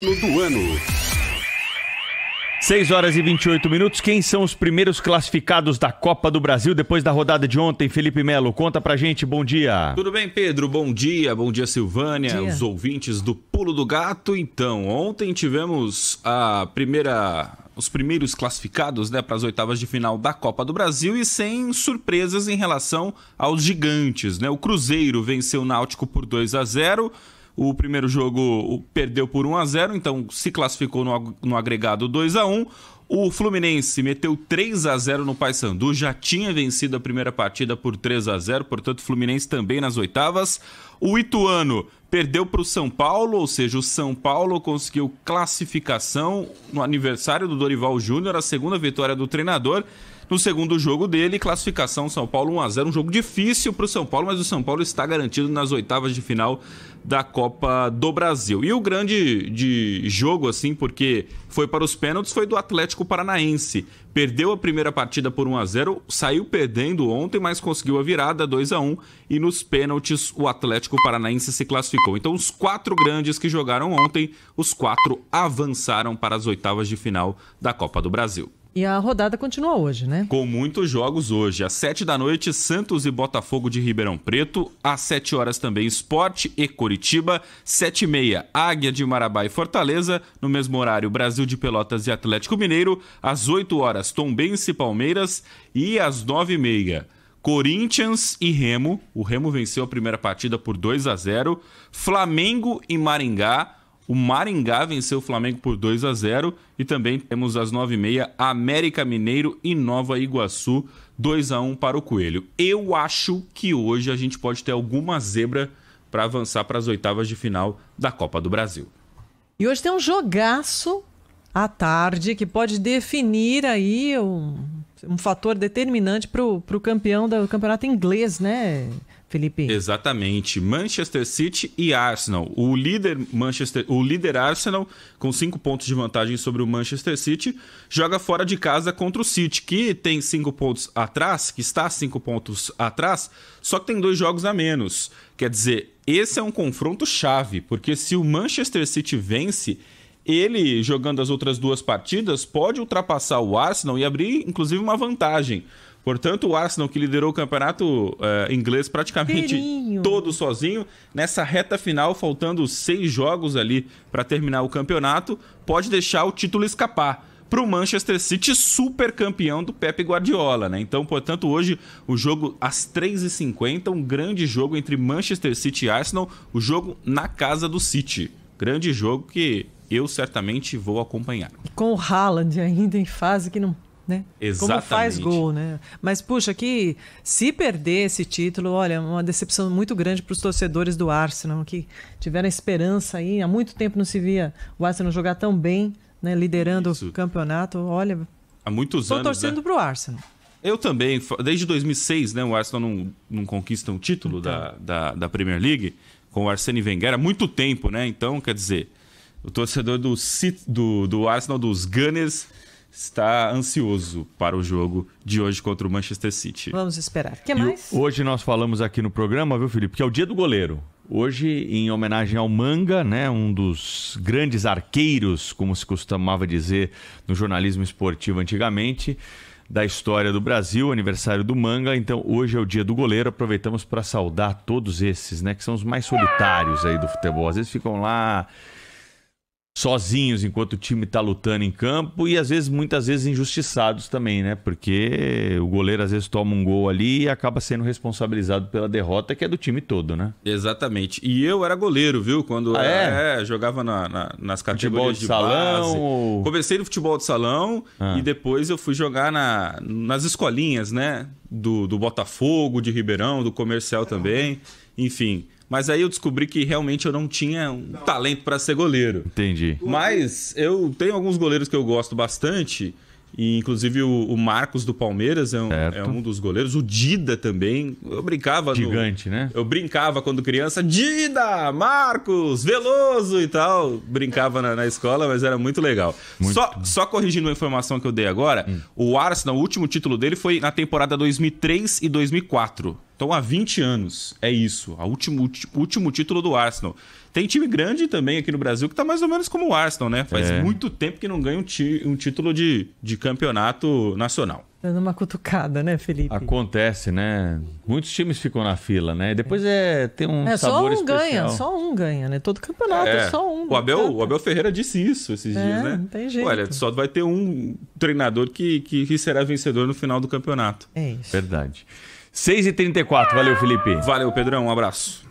do ano. 6 horas e 28 minutos. Quem são os primeiros classificados da Copa do Brasil depois da rodada de ontem? Felipe Melo, conta pra gente. Bom dia. Tudo bem, Pedro? Bom dia. Bom dia, Silvânia, bom dia. os ouvintes do Pulo do Gato. Então, ontem tivemos a primeira os primeiros classificados né, para as oitavas de final da Copa do Brasil e sem surpresas em relação aos gigantes. Né? O Cruzeiro venceu o Náutico por 2 a 0. O primeiro jogo perdeu por 1 a 0 então se classificou no, no agregado 2 a 1 o Fluminense meteu 3 a 0 no Paysandu, já tinha vencido a primeira partida por 3 a 0, portanto, Fluminense também nas oitavas. O Ituano perdeu para o São Paulo, ou seja, o São Paulo conseguiu classificação no aniversário do Dorival Júnior, a segunda vitória do treinador no segundo jogo dele. Classificação São Paulo 1 a 0, um jogo difícil para o São Paulo, mas o São Paulo está garantido nas oitavas de final da Copa do Brasil. E o grande de jogo assim, porque foi para os pênaltis, foi do Atlético Paranaense. Perdeu a primeira partida por 1 a 0, saiu perdendo ontem, mas conseguiu a virada 2 a 1 e nos pênaltis o Atlético Paranaense se classificou. Então os quatro grandes que jogaram ontem, os quatro avançaram para as oitavas de final da Copa do Brasil. E a rodada continua hoje, né? Com muitos jogos hoje. Às 7 da noite, Santos e Botafogo de Ribeirão Preto. Às 7 horas também, Esporte e Curitiba. 7 e meia, Águia de Marabá e Fortaleza. No mesmo horário, Brasil de Pelotas e Atlético Mineiro. Às 8 horas, Tombense e Palmeiras. E às 9 e meia, Corinthians e Remo. O Remo venceu a primeira partida por 2 a 0. Flamengo e Maringá. O Maringá venceu o Flamengo por 2 a 0 e também temos às 9h30 América Mineiro e Nova Iguaçu 2 a 1 para o Coelho. Eu acho que hoje a gente pode ter alguma zebra para avançar para as oitavas de final da Copa do Brasil. E hoje tem um jogaço à tarde que pode definir aí um, um fator determinante para o campeão do campeonato inglês, né? Felipe. Exatamente. Manchester City e Arsenal. O líder Manchester, o líder Arsenal com cinco pontos de vantagem sobre o Manchester City joga fora de casa contra o City, que tem cinco pontos atrás, que está cinco pontos atrás, só que tem dois jogos a menos. Quer dizer, esse é um confronto chave, porque se o Manchester City vence, ele jogando as outras duas partidas pode ultrapassar o Arsenal e abrir inclusive uma vantagem. Portanto, o Arsenal, que liderou o campeonato é, inglês praticamente Perinho. todo sozinho, nessa reta final, faltando seis jogos ali para terminar o campeonato, pode deixar o título escapar para o Manchester City, super campeão do Pepe Guardiola, né? Então, portanto, hoje o jogo às 3h50, um grande jogo entre Manchester City e Arsenal, o jogo na casa do City. Grande jogo que eu certamente vou acompanhar. Com o Haaland ainda em fase que não né? Exatamente. Como faz gol, né? Mas, puxa, que se perder esse título, olha, é uma decepção muito grande para os torcedores do Arsenal, que tiveram esperança aí. Há muito tempo não se via o Arsenal jogar tão bem, né? Liderando Isso. o campeonato. Olha. Há muitos tô anos. Estou torcendo né? para o Arsenal. Eu também, desde 2006, né, o Arsenal não, não conquista um título então. da, da, da, Premier League com o Arsene Wenger há muito tempo, né? Então, quer dizer, o torcedor do, do, do Arsenal, dos Gunners, está ansioso para o jogo de hoje contra o Manchester City. Vamos esperar. O que mais? hoje nós falamos aqui no programa, viu, Felipe, que é o dia do goleiro. Hoje, em homenagem ao Manga, né, um dos grandes arqueiros, como se costumava dizer no jornalismo esportivo antigamente, da história do Brasil, aniversário do Manga. Então, hoje é o dia do goleiro. Aproveitamos para saudar todos esses, né, que são os mais solitários aí do futebol. Às vezes ficam lá sozinhos enquanto o time está lutando em campo e às vezes muitas vezes injustiçados também, né? Porque o goleiro às vezes toma um gol ali e acaba sendo responsabilizado pela derrota que é do time todo, né? Exatamente. E eu era goleiro, viu? Quando ah, é? É, jogava na, na, nas categorias futebol de, de salão. Base. Ou... Comecei no futebol de salão ah. e depois eu fui jogar na, nas escolinhas, né? Do, do Botafogo, de Ribeirão, do Comercial também, enfim. Mas aí eu descobri que realmente eu não tinha um não. talento para ser goleiro. Entendi. Mas eu tenho alguns goleiros que eu gosto bastante. E, inclusive o, Marcos do Palmeiras é um, é um, dos goleiros. O Dida também. Eu brincava. Gigante, no... né? Eu brincava quando criança. Dida, Marcos, Veloso e tal. Brincava na, na escola, mas era muito legal. Muito só, só corrigindo uma informação que eu dei agora, hum. o Arsenal, o último título dele foi na temporada 2003 e 2004. Então, há 20 anos, é isso. O último, último título do Arsenal. Tem time grande também aqui no Brasil que está mais ou menos como o Arsenal, né? Faz é. muito tempo que não ganha um, um título de, de campeonato nacional. Dando uma cutucada, né, Felipe? Acontece, né? Muitos times ficam na fila, né? Depois é tem um é, sabor especial. É, só um ganha, só um ganha, né? Todo campeonato é, é só um. O Abel, o Abel Ferreira disse isso esses é, dias, né? Não tem tipo, jeito. Olha, só vai ter um treinador que, que, que será vencedor no final do campeonato. É isso. Verdade. 6h34. Valeu, Felipe. Valeu, Pedrão. Um abraço.